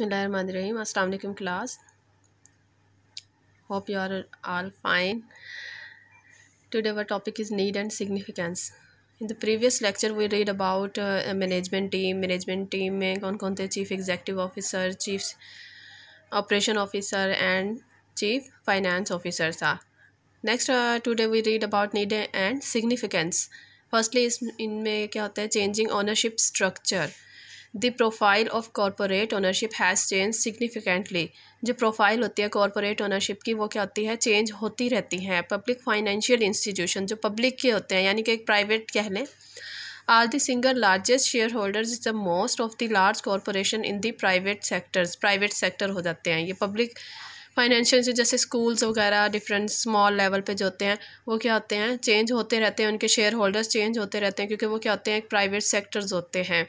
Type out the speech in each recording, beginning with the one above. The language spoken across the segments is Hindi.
बसमीम अस्सलाम class hope you are all fine today our topic is need and significance in the previous lecture we read about uh, management team management team में कौन कौन थे chief executive officer chief operation officer and chief finance officer था next uh, today we read about need and significance firstly इस इनमें क्या होता है changing ownership structure the profile of corporate ownership has change significantly जो प्रोफाइल होती है कॉरपोरेट ओनरशिप की वो क्या होती है चेंज होती रहती है पब्लिक फाइनेंशियल इंस्टीट्यूशन जो पब्लिक के होते हैं यानी कि एक प्राइवेट कह लें are the single largest share holders is the most of the large corporation in the private sectors private sector हो जाते हैं ये पब्लिक फाइनेंशियल जैसे स्कूल्स वगैरह डिफरेंट स्मॉल लेवल पे जो होते हैं वो क्या होते हैं चेंज होते रहते हैं उनके शेयर होल्डर्स चेंज होते रहते हैं क्योंकि वो क्या होते हैं एक प्राइवेट सेक्टर्स होते हैं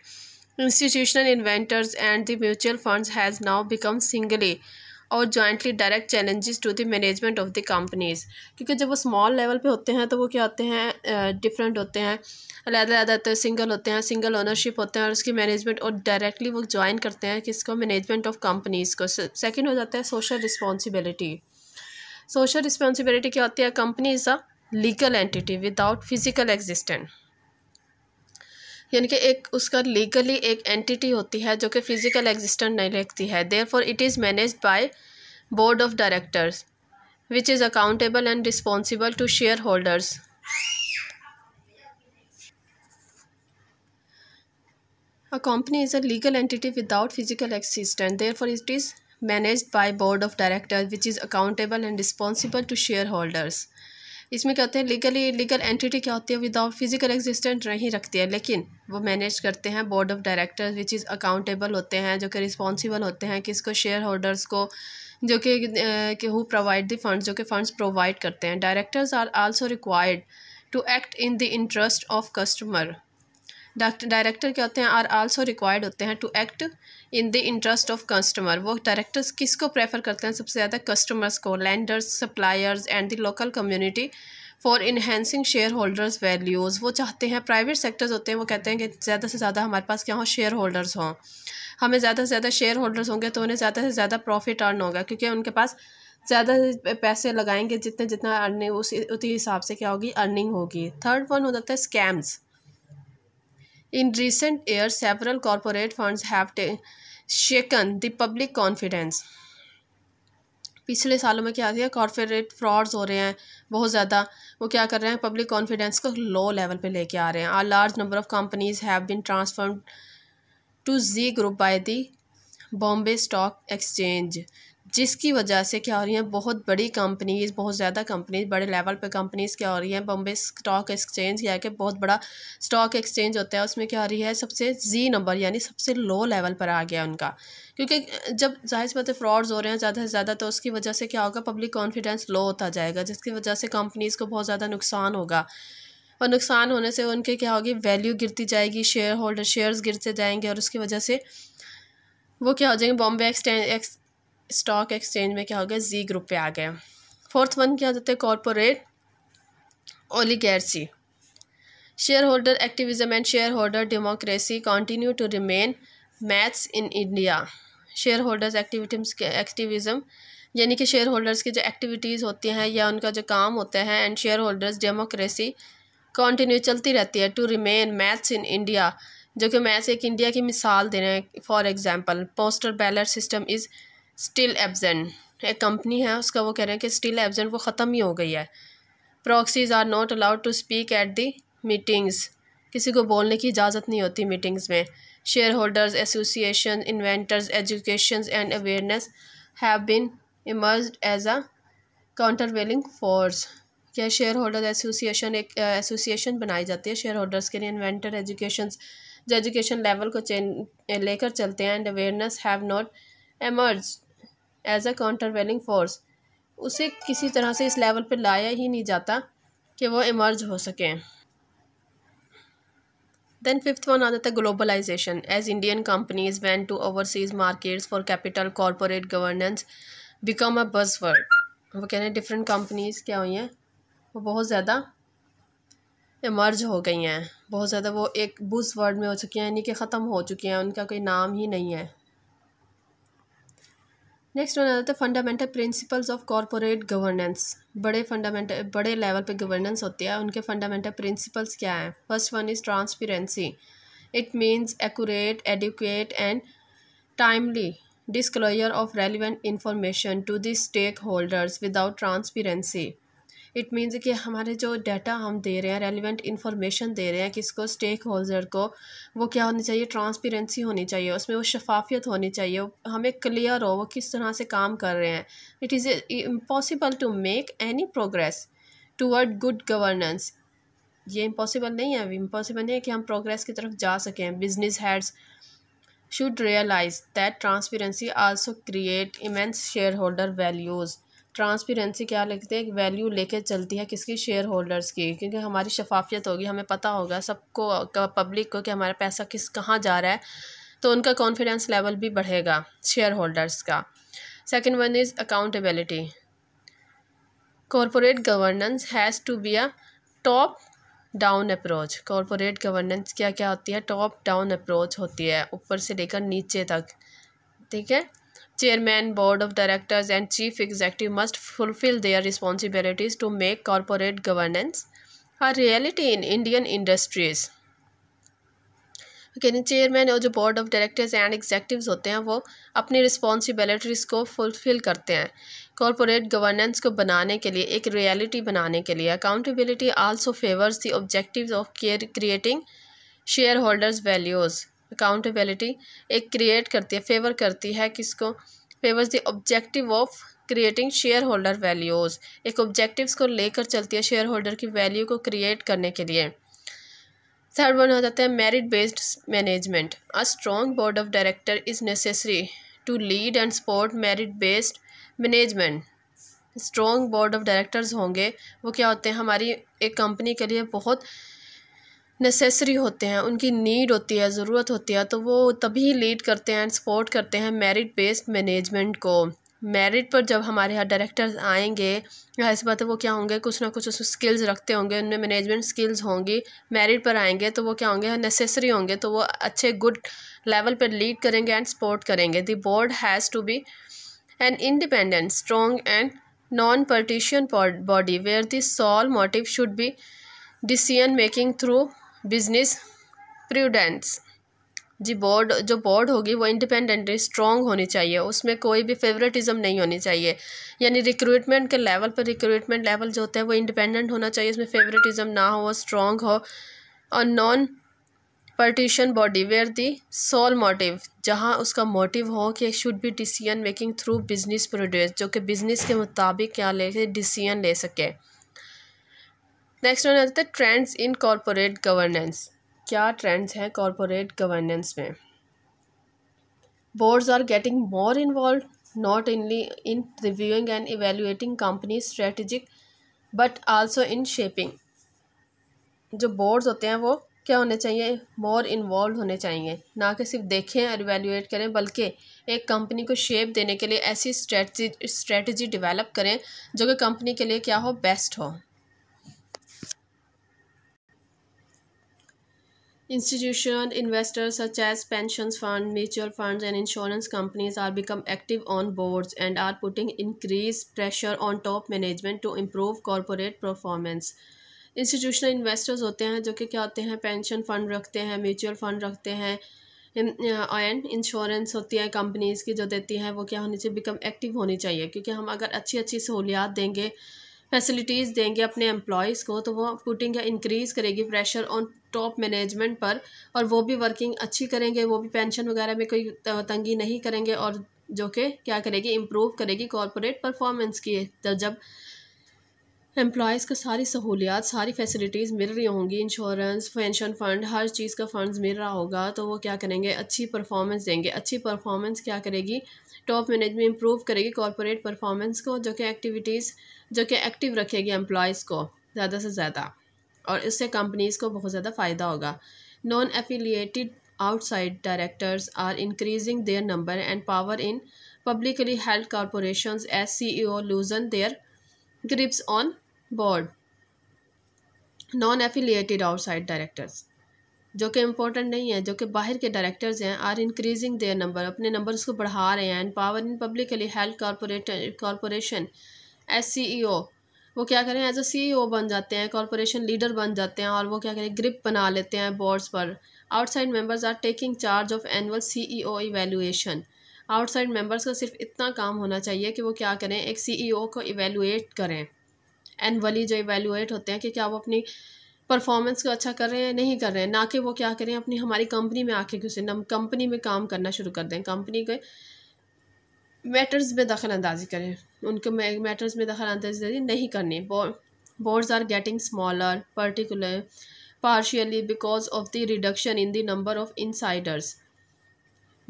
institutional inventors and the mutual funds has now become singly और jointly direct challenges to the management of the companies क्योंकि जब वो स्मॉल लेवल पे होते हैं तो वो क्या होते हैं डिफरेंट होते हैं अलहदा अलहदा होते हैं सिंगल होते हैं सिंगल ओनरशिप होते हैं और उसकी मैनेजमेंट और डायरेक्टली वो ज्वाइन करते हैं किसको मैनेजमेंट ऑफ कंपनीज़ को सेकेंड हो जाता है सोशल रिस्पॉन्सिबिलिटी सोशल रिस्पॉन्सिबिलिटी क्या होती है company is a legal entity without physical existent यानी कि एक उसका लीगली एक एंटिटी होती है जो कि फिजिकल एग्जिस्टेंट नहीं रखती है therefore it is manage by board of directors which is accountable and responsible to share holders a company is a legal entity without physical existent therefore it is manage by board of directors which is accountable and responsible to share holders इसमें क्या होते हैं लीगली लीगल एंटिटी क्या होती है विदाउट फिजिकल एग्जिस्टेंट नहीं रखती है लेकिन वो मैनेज करते हैं board of directors which is accountable होते हैं जो कि रिस्पॉन्सिबल होते हैं किसको शेयर होल्डर्स को जो कि कि हु प्रोवाइड द फंड्स जो कि फंड्स प्रोवाइड करते हैं directors are also required to act in the interest of customer director क्या होते हैं आर आल्सो रिक्वायर्ड होते हैं to act in the interest of customer वो डायरेक्टर्स किसको प्रेफर करते हैं सबसे ज़्यादा कस्टमर्स को lenders suppliers and the local community for enhancing share holders values वो चाहते हैं प्राइवेट सेक्टर्स होते हैं वो कहते हैं कि ज़्यादा से ज़्यादा हमारे पास क्या हों शेयर होल्डर्स हों हमें ज़्यादा से ज़्यादा शेयर होल्डर्स होंगे तो उन्हें ज़्यादा से ज़्यादा प्रॉफिट अर्न होगा क्योंकि उनके पास ज़्यादा पैसे लगाएंगे जितने जितना अर्निंग उसी उसी हिसाब से क्या होगी अर्निंग होगी थर्ड वन हो जाता है scams In recent years, several corporate funds have shaken the public confidence. पिछले सालों में क्या किया कॉरपोरेट फ्रॉड्स हो रहे हैं बहुत ज़्यादा वो क्या कर रहे हैं पब्लिक कॉन्फिडेंस को लो लेवल पे लेके आ रहे हैं are large number of companies have been transferred to Z group by the Bombay stock exchange जिसकी वजह से क्या हो रही हैं बहुत बड़ी कंपनीज़ बहुत ज़्यादा कंपनीज बड़े लेवल पे कंपनीज़ क्या हो रही हैं बॉम्बे स्टॉक एक्सचेंज या कि बहुत बड़ा स्टॉक एक्सचेंज होता है उसमें क्या हो रही है सबसे जी नंबर यानी सबसे लो लेवल पर आ गया उनका क्योंकि जब जाहिर सी बात है फ्रॉड्स हो रहे हैं ज़्यादा से ज़्यादा तो उसकी वजह से क्या होगा पब्लिक कॉन्फिडेंस लो होता जाएगा जिसकी वजह से कंपनीज़ को बहुत ज़्यादा नुकसान होगा और नुकसान होने से उनके क्या होगी वैल्यू गिरती जाएगी शेयर होल्डर शेयर्स गिरते जाएंगे और उसकी वजह से वो क्या हो जाएंगे बॉम्बे एक्सचेंज स्टॉक एक्सचेंज में क्या हो गया जी ग्रुप पे आ गए फोर्थ वन क्या होता है corporate oligarchy share holder activism and share holder democracy continue to remain myths in India share holders activities activism यानी कि शेयर होल्डर्स की जो एक्टिविटीज़ होती हैं या उनका जो काम होता है and share holders democracy continue चलती रहती है to remain myths in India जो कि मैथ्स एक इंडिया की मिसाल दे रहे हैं for example postal ballot system is still absent एक कंपनी है उसका वो कह रहे हैं कि स्टिल एबजेंट वो ख़त्म ही हो गई है proxies are not allowed to speak at the meetings किसी को बोलने की इजाज़त नहीं होती मीटिंग्स में share holders association investors education and awareness have been emerged as a countervailing force क्या शेयर होल्डर एसोसिएशन एक एसोसिएशन बनाई जाती है शेयर होल्डर्स के लिए इन्वेंटर एजुकेशन जो एजुकेशन लेवल को चें लेकर चलते हैं and awareness have not emerged as a countervailing force उसे किसी तरह से इस लेवल पर लाया ही नहीं जाता कि वो इमर्ज हो सकें दैन फिफ्थ वन आ जाता है globalisation as Indian companies went to overseas markets for capital corporate governance become a buzzword वो कह रहे हैं डिफरेंट कंपनीज क्या हुई हैं वो बहुत ज़्यादा इमर्ज हो गई हैं बहुत ज़्यादा वो एक बुज वर्ल्ड में हो चुकी हैं यानी कि ख़त्म हो चुकी हैं उनका कोई नाम ही नहीं है नेक्स्ट वन आता है fundamental principles of corporate governance बड़े फंडामेंटल बड़े लेवल पे गवर्नेंस होती है उनके फंडामेंटल प्रिंसिपल्स क्या हैं first one is transparency it means accurate adequate and timely of relevant information to to stake holders without transparency it means कि हमारे जो डाटा हम दे रहे हैं रेलिवेंट इन्फॉर्मेशन दे रहे हैं किसको स्टेक होल्डर को वो क्या होनी चाहिए ट्रांसपेरेंसी होनी चाहिए उसमें वो शफाफियत होनी चाहिए हमें क्लियर हो वो किस तरह से काम कर रहे हैं it is impossible to make any progress toward good governance ये इम्पॉसिबल नहीं है इम्पॉसिबल नहीं है कि हम प्रोग्रेस की तरफ जा सकें business heads realise that transparency also create immense share holder values transparency क्या लिखते हैं वैल्यू लेके चलती है किसकी शेयर होल्डर्स की क्योंकि हमारी शफाफियत होगी हमें पता होगा सबको पब्लिक को कि हमारा पैसा किस कहाँ जा रहा है तो उनका कॉन्फिडेंस लेवल भी बढ़ेगा शेयर होल्डर्स का second one is accountability corporate governance has to be a top down approach corporate governance क्या क्या होती है टॉप डाउन अप्रोच होती है ऊपर से लेकर नीचे तक ठीक है chairman board of directors and chief executive must fulfill their responsibilities to make corporate governance a reality in indian industries okay नहीं चेयरमैन और जो board of directors and executives होते हैं वो अपनी रिस्पॉन्सिबिलिटीज़ को फुलफ़िल करते हैं कॉरपोरेट गवर्नेंस को बनाने के लिए एक रियलिटी बनाने के लिए accountability also favours the objectives of care creating share holders values accountability एक क्रिएट करती है फेवर करती है किसको favours the objective of creating share holder values एक ऑब्जेक्टिव्स को लेकर चलती है शेयर होल्डर की वैल्यू को क्रिएट करने के लिए थर्ड वन हो जाता है merit based management a strong board of director is necessary to lead and support merit based management strong board of directors होंगे वो क्या होते हैं हमारी एक कंपनी के लिए बहुत नेसेसरी होते हैं उनकी नीड होती है ज़रूरत होती है तो वो तभी लीड करते हैं एंड सपोर्ट करते हैं मेरिट बेस्ड मैनेजमेंट को मेरिट पर जब हमारे यहाँ डायरेक्टर्स आएंगे इस बात है वो क्या होंगे कुछ ना कुछ उसमें स्किल्स रखते होंगे उनमें मैनेजमेंट स्किल्स होंगी मेरिट पर आएंगे तो वो क्या होंगे नेसेसरी होंगे तो वो अच्छे गुड लेवल पर लीड करेंगे एंड सपोर्ट करेंगे the board has to be an independent strong and non partisan body where the sole motive should be decision making through business prudence जी बोर्ड जो बोर्ड होगी वो इंडिपेंडेंट स्ट्रॉन्ग होनी चाहिए उसमें कोई भी फेवरेटिज्म नहीं होनी चाहिए यानी रिक्रूटमेंट के लेवल पर रिक्रूटमेंट लेवल जो होता है वो इंडिपेंडेंट होना चाहिए उसमें फेवरेटिज्म ना हो वो स्ट्रॉन्ग हो और non partisan body where the sole motive जहाँ उसका मोटिव हो कि should be decision making through business produce जो कि बिज़नेस के मुताबिक क्या ले डिसीजन ले सके नेक्स्ट वन आता है ट्रेंड्स इन कॉरपोरेट गवर्नेंस क्या ट्रेंड्स हैं कॉरपोरेट गवर्नेंस में boards are getting more involved not only in reviewing and evaluating company strategic but also in shaping जो बोर्ड्स होते हैं वो क्या होने चाहिए मोर इन्वॉल्व होने चाहिए ना कि सिर्फ देखें और इवेल्यूएट करें बल्कि एक कंपनी को शेप देने के लिए ऐसी स्ट्रेटजी स्ट्रेटजी डिवेलप करें जो कि कंपनी के लिए क्या हो बेस्ट हो Institutional investors such as pension funds, mutual funds and insurance companies are become active on boards and are putting increased pressure on top management to improve corporate performance. Institutional investors होते हैं जो कि क्या होते हैं पेंशन फंड रखते हैं म्यूचुअल फंड रखते हैं एंड इंश्योरेंस होती है कंपनीज़ की जो देती हैं वो क्या होनी चाहिए बिकम एक्टिव होनी चाहिए क्योंकि हम अगर अच्छी अच्छी सहूलियात देंगे फैसिलिटीज़ देंगे अपने एम्प्लॉयज़ को तो वो पुटिंग या इंक्रीज़ करेगी प्रेशर ऑन टॉप मैनेजमेंट पर और वो भी वर्किंग अच्छी करेंगे वो भी पेंशन वगैरह में कोई तंगी नहीं करेंगे और जो कि क्या करेगी इम्प्रूव करेगी कॉरपोरेट परफॉर्मेंस की तो जब एम्प्लॉयज़ को सारी सहूलियात सारी फैसिलिटीज़ मिल रही होंगी इंश्योरेंस पेंशन फ़ंड हर चीज़ का फ़ंड्स मिल रहा होगा तो वो क्या करेंगे अच्छी परफॉर्मेंस देंगे अच्छी परफॉर्मेंस क्या करेगी टॉप मैनेजमेंट इंप्रूव करेगी कॉरपोरेट परफॉर्मेंस को जो कि एक्टिविटीज़ जो कि एक्टिव रखेगी एम्प्लॉयज़ को ज़्यादा से ज़्यादा और इससे कंपनीज़ को बहुत ज़्यादा फ़ायदा होगा non affiliated are increasing their number and power in publicly held corporation S C E O losing their grips on board non affiliated outside directors जो कि इम्पोर्टेंट नहीं है जो कि बाहर के डायरेक्टर्स हैं आर इंक्रीजिंग देयर नंबर अपने नंबर्स को बढ़ा रहे हैं and power in publicly held corporate corporation S C E O वो क्या करें एज अ सी ओ बन जाते हैं कॉरपोरेशन लीडर बन जाते हैं और वो क्या करें ग्रिप बना लेते हैं बोर्ड्स पर outside members are taking charge of annual C E O evaluation outside members का सिर्फ इतना काम होना चाहिए कि वो क्या करें एक सी ई ओ को इवेलुएट करें एन जो इवेल्यूएट होते हैं कि क्या वो अपनी परफॉर्मेंस को अच्छा कर रहे हैं नहीं कर रहे हैं ना कि वो क्या करें अपनी हमारी कंपनी में आके घुसे नम कंपनी में काम करना शुरू कर दें कंपनी के मैटर्स में दखल अंदाजी करें उनके मैटर्स में दखल अंदाजी नहीं करनी boards are getting smaller particular partially because of the reduction in the number of insiders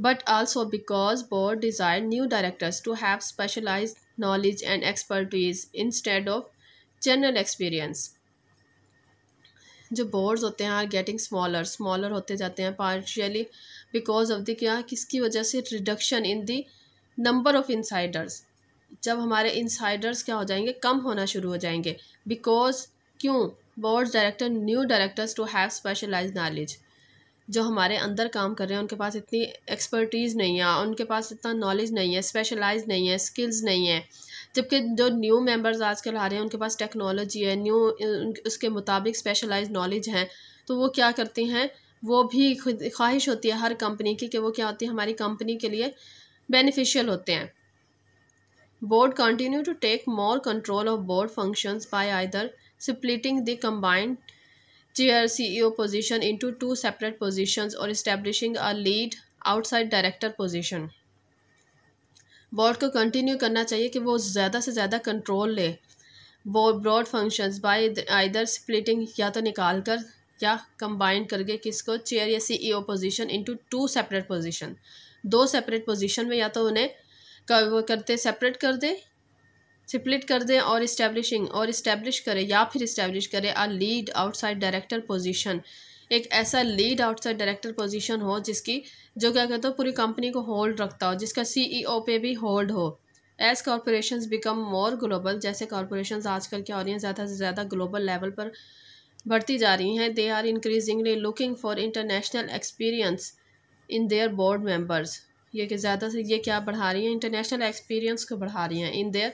but also because board desire new directors to have specialise knowledge and expertise instead of general experience जो बोर्ड्स होते हैं आर गेटिंग स्मॉलर स्मॉलर होते जाते हैं पार्शियली बिकॉज ऑफ द क्या किसकी वजह से reduction in the number of insiders जब हमारे इंसाइडर्स क्या हो जाएंगे कम होना शुरू हो जाएंगे बिकॉज क्यों board director new directors to have specialise knowledge जो हमारे अंदर काम कर रहे हैं उनके पास इतनी एक्सपर्टीज़ नहीं है उनके पास इतना नॉलेज नहीं है स्पेशलाइज नहीं है स्किल्स नहीं है जबकि जो न्यू मेंबर्स आजकल आ रहे हैं उनके पास टेक्नोलॉजी है न्यू उसके मुताबिक स्पेशलाइज नॉलेज है तो वो क्या करती हैं वो भी ख्वाहिश होती है हर कंपनी की कि वो क्या होती है हमारी कंपनी के लिए बेनिफिशियल होते हैं board continue to take more control of board functions by either splitting the combined O position into two separate position और establishing a lead outside director position board को कंटिन्यू करना चाहिए कि वो ज़्यादा से ज़्यादा कंट्रोल ले board broad functions by either splitting या तो निकाल कर या कंबाइंड करके किसको चेयर या O position into separate position दो सेपरेट पोजिशन में या तो उन्हें करते सेपरेट कर दे सिप्लिट कर दें और इस्टेब्लिशिंग और इस्टेब्लिश करें या फिर इस्टेब्लिश करें a lead outside director position एक ऐसा लीड आउटसाइड डायरेक्टर पोजीशन हो जिसकी जो क्या कहते हो पूरी कंपनी को होल्ड रखता हो जिसका सीईओ e पे भी होल्ड हो as corporation become more global जैसे कॉरपोरेशन आजकल क्या हो रही हैं ज़्यादा से ज़्यादा ग्लोबल लेवल पर बढ़ती जा रही हैं they are increasingly looking for international experience in their board members ये कि ज़्यादा से ये क्या बढ़ा रही हैं इंटरनेशनल एक्सपीरियंस को बढ़ा रही हैं in their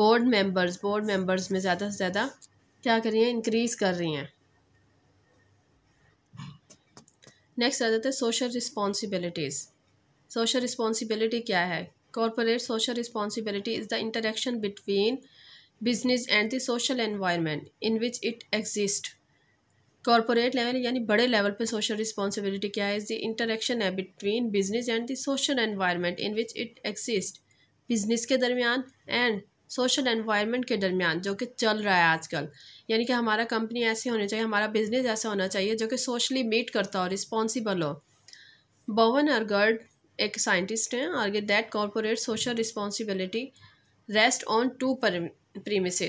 board members board members में ज़्यादा से ज़्यादा क्या कर रही हैं इंक्रीज़ कर रही हैं नेक्स्ट आ जाते हैं सोशल रिस्पॉन्सिबिलिटीज़ सोशल रिस्पॉन्सिबिलिटी क्या है corporate social responsibility is the interaction between business and the social environment in which it exist corporate level यानी बड़े लेवल पे सोशल रिस्पॉन्सिबिलिटी क्या है इज़ द इंटरेक्शन है between business and the social environment in which it exist business के दरमियान एंड सोशल एनवायरनमेंट के दरमियान जो कि चल रहा है आजकल यानी कि हमारा कंपनी ऐसी होनी चाहिए हमारा बिजनेस ऐसा होना चाहिए जो कि सोशली मीट करता हो रिस्पॉन्सिबल हो बवन अरगर्ड एक साइंटिस्ट हैं और that corporate social responsibility rest on two premise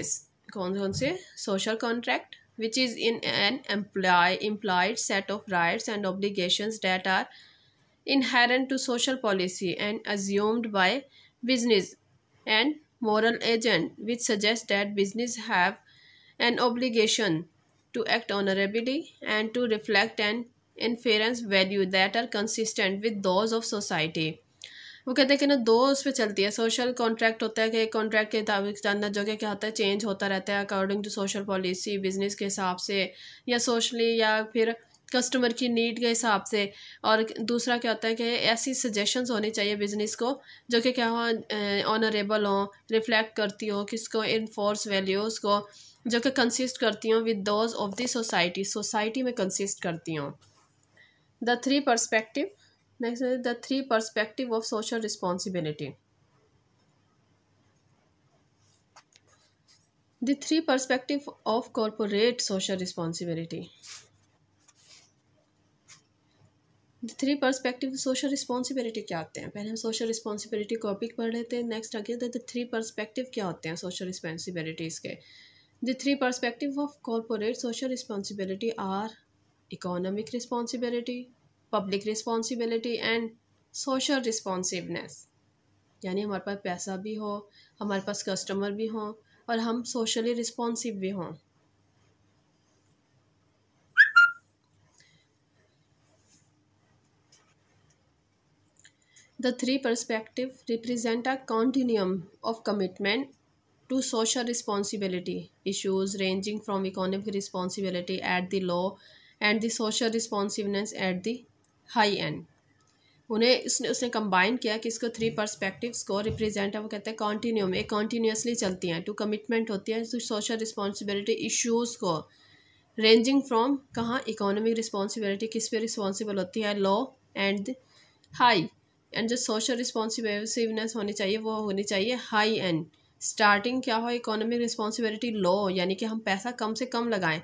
कौन कौन से social contract which is in an employ employed set of rights and obligation that are inherent to social policy and assumed by business and moral agent which suggests that business have an obligation to act honorably and to reflect an inference value that are consistent with those of society वो कहते हैं कि ना दो उस पर चलती है सोशल कॉन्ट्रैक्ट होता है कि कॉन्ट्रैक्ट के मुताबिक जानना जो कि क्या होता है चेंज होता रहता है according to social policy business के हिसाब से या सोशली या फिर कस्टमर की नीड के हिसाब से और दूसरा क्या होता है कि ऐसी सजेशंस होनी चाहिए बिज़नेस को जो कि क्या हो ऑनरेबल हों रिफ्लेक्ट करती हो किसको इनफोर्स वैल्यूज़ को जो कि कंसिस्ट करती हूँ with those of the society society में कंसिस्ट करती हूँ the three perspective next the three perspective of social responsibility the three perspective of corporate social responsibility three perspective social responsibility क्या होते हैं पहले हम सोशल रिस्पॉन्सिबिलिटी टॉपिक पढ़ लेते हैं नेक्स्ट आगे द थ्री परस्पेक्टिव क्या होते हैं सोशल रिस्पॉन्सिबिलिटीज़ के the three perspective of corporate social responsibility are economic responsibility public responsibility and social responsiveness यानी हमारे पास पैसा भी हो हमारे पास कस्टमर भी हों और हम सोशली रिस्पॉन्सिव भी हों The three perspective represent a continuum of commitment to social responsibility issues ranging from economic responsibility at the low and the social responsiveness at the high end. उन्हें इसने उसने कंबाइन किया कि इसको थ्री पर्सपेक्टिव्स को रिप्रेजेंट है वो कहते हैं कॉन्टीन्यूम एक कॉन्टीन्यूसली चलती हैं टू कमिटमेंट होती है टू सोशल रिस्पॉन्सिबिलिटी इश्यूज़ को रेंजिंग फ्रॉम कहाँ इकोनॉमिक रिस्पॉन्सिबिलिटी किस पे रिस्पॉन्सिबल होती है लॉ एंड हाई एंड जो सोशल रिस्पॉन्सिबिलिटीनेस होनी चाहिए वो होनी चाहिए हाई एंड स्टार्टिंग क्या हो इकोनॉमिक रिस्पॉन्सिबिलिटी लो यानी कि हम पैसा कम से कम लगाएं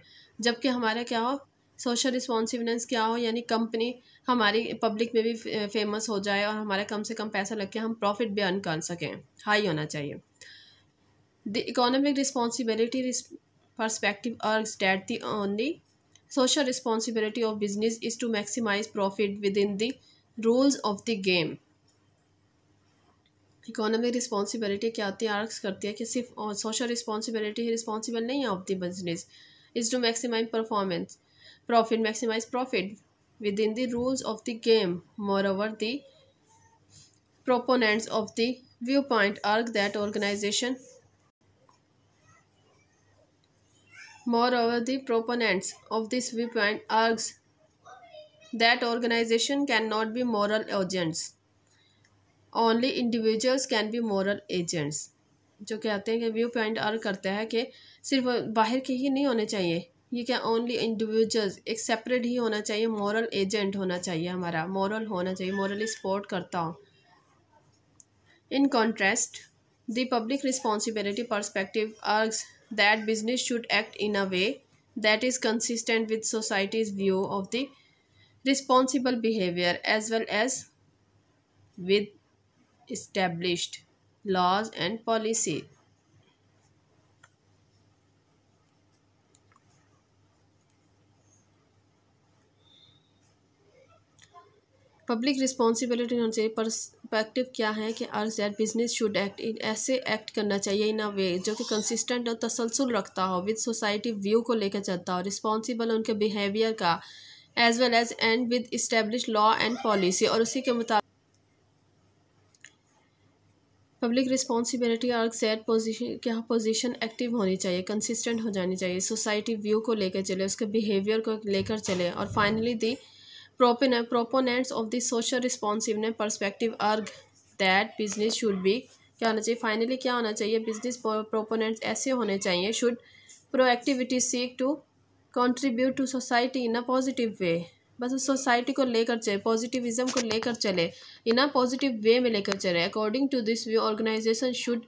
जबकि हमारा क्या हो सोशल रिस्पॉन्सिबिलिटी क्या हो यानी कंपनी हमारी पब्लिक में भी फेमस हो जाए और हमारा कम से कम पैसा लग के हम प्रॉफिट भी अर्न कर सकें हाई होना चाहिए द इकोनॉमिक रिस्पॉन्सिबिलिटी परस्पेक्टिव और state the only social responsibility of business is to maximise profit within the rules of the game economic responsibility क्या होती है आर्क्स करती है कि सिर्फ सोशल रिस्पॉन्सिबिलिटी ही रिस्पॉन्सिबल नहीं है of the business is to maximise performance profit maximise profit within the rules of the game moreover the proponents of the viewpoint argue that organization moreover the proponents of this viewpoint argues that organization cannot be moral agents only individuals can be moral agents जो कहते हैं कि व्यू पॉइंट आर करता है कि सिर्फ बाहर के ही नहीं होने चाहिए ये क्या ओनली इंडिविजुअल्स एक सेपरेट ही होना चाहिए मॉरल एजेंट होना चाहिए हमारा मॉरल होना चाहिए मॉरली सपोर्ट करता हूँ in contrast the public responsibility perspective argues that business should act in a way that is consistent with society's view of the responsible behavior as well as with established laws and policy public responsibility होनी चाहिए परस्पेक्टिव क्या है कि are that business should act in ऐसे एक्ट करना चाहिए इन अ वे जो कि कंसिस्टेंट और तसलसल रखता हो विद सोसाइटी व्यू को लेकर चलता हो रिस्पॉन्सिबल उनके बिहेवियर का as well as and with establish law and policy और उसी के मुताबिक पब्लिक रिस्पॉन्सिबिलिटी और सेट पोजिशन क्या पोजिशन एक्टिव होनी चाहिए कंसिस्टेंट हो जानी चाहिए सोसाइटी व्यू को लेकर चले उसके बिहेवियर को लेकर चले और फाइनली दी प्रोपिन proponents of the social responsiveness perspective argue that business should be क्या होना चाहिए फाइनली क्या होना चाहिए बिजनेस प्रोपोनेंट्स ऐसे होने चाहिए should proactivity seek to contribute to society in a positive way बस उस सोसाइटी को लेकर चले पॉजिटिविज्म को लेकर चले इन अ पॉजिटिव वे में लेकर चले according to this view organisation should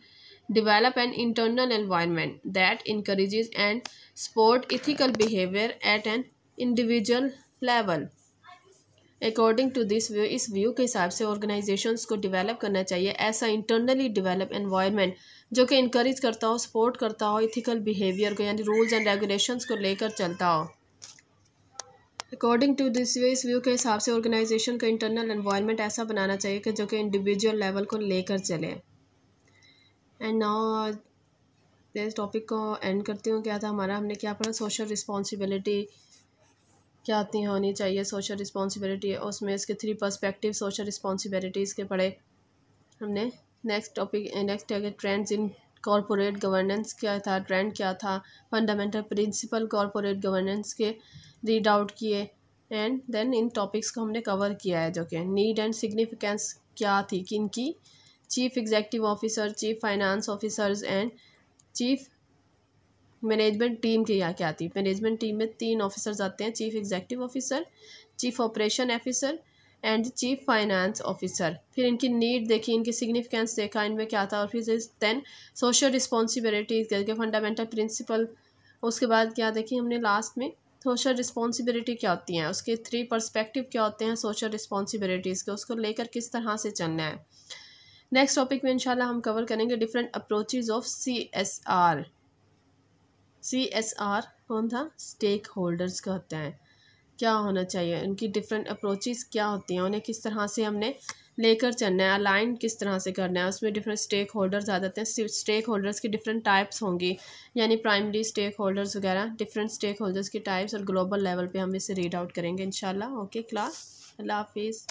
develop an internal environment that encourages and support ethical behaviour at an individual level according to this view इस व्यू के हिसाब से ऑर्गेनाइजेशन को डिवेलप करना चाहिए ऐसा इंटरनली डिवेलप इन्वायरमेंट जो कि इंकरेज करता हो सपोर्ट करता हो इथिकल बिहेवियर को यानी रूल्स एंड रेगुलेशन को लेकर चलता हो अकॉर्डिंग टू दिस व्यू इस व्यू के हिसाब से ऑर्गेनाइजेशन का इंटरनल इन्वायरमेंट ऐसा बनाना चाहिए कि जो कि इंडिविजुअल लेवल को लेकर चले एंड नाउ इस टॉपिक को एंड करती हूँ क्या था हमारा हमने क्या पढ़ा सोशल रिस्पॉन्सिबिलिटी क्या आती होनी चाहिए सोशल रिस्पॉन्सिबिलिटी उसमें इसके थ्री पर्सपेक्टिव सोशल रिस्पॉन्सिबिलिटीज़ के पढ़े हमने नेक्स्ट टॉपिक नेक्स्ट है ट्रेंड्स इन कॉरपोरेट गवर्नेंस क्या था ट्रेंड क्या था फंडामेंटल प्रिंसिपल कॉरपोरेट गवर्नेंस के रीड आउट किए एंड देन इन टॉपिक्स को हमने कवर किया है जो कि नीड एंड सिग्निफिकेंस क्या थी किन की chief executive officer chief finance officers and chief management team के यहाँ क्या आती है मैनेजमेंट टीम में तीन ऑफिसर्स आते हैं chief executive officer chief operation officer and chief finance officer फिर इनकी नीड देखी इनकी सिग्निफिकेंस देखा इनमें क्या था और फिर दैन सोशल रिस्पॉन्सिबिलिटी करके फंडामेंटल प्रिंसिपल उसके बाद क्या देखी हमने लास्ट में सोशल रिस्पॉन्सिबिलिटी क्या होती है उसके थ्री परस्पेक्टिव क्या होते हैं सोशल रिस्पॉन्सिबिलिटीज़ के उसको लेकर किस तरह से चलना है नेक्स्ट टॉपिक में इंशाल्लाह हम कवर करेंगे different approaches of C S R C S R कौन था स्टेक होल्डर्स कहते हैं क्या होना चाहिए उनकी डिफरेंट अप्रोचेस क्या होती हैं उन्हें किस तरह से हमने लेकर चलना है अलाइन किस तरह से करना है उसमें डिफरेंट स्टेक होल्डर्स आ जाते हैं स्टेक होल्डर्स की डिफरेंट टाइप्स होंगी यानी प्राइमरी स्टेक होल्डर्स वगैरह डिफरेंट स्टेक होल्डर्स की टाइप्स और ग्लोबल लेवल पे हम इसे रीड आउट करेंगे इन ओके क्लास अल्लाह हाफिज़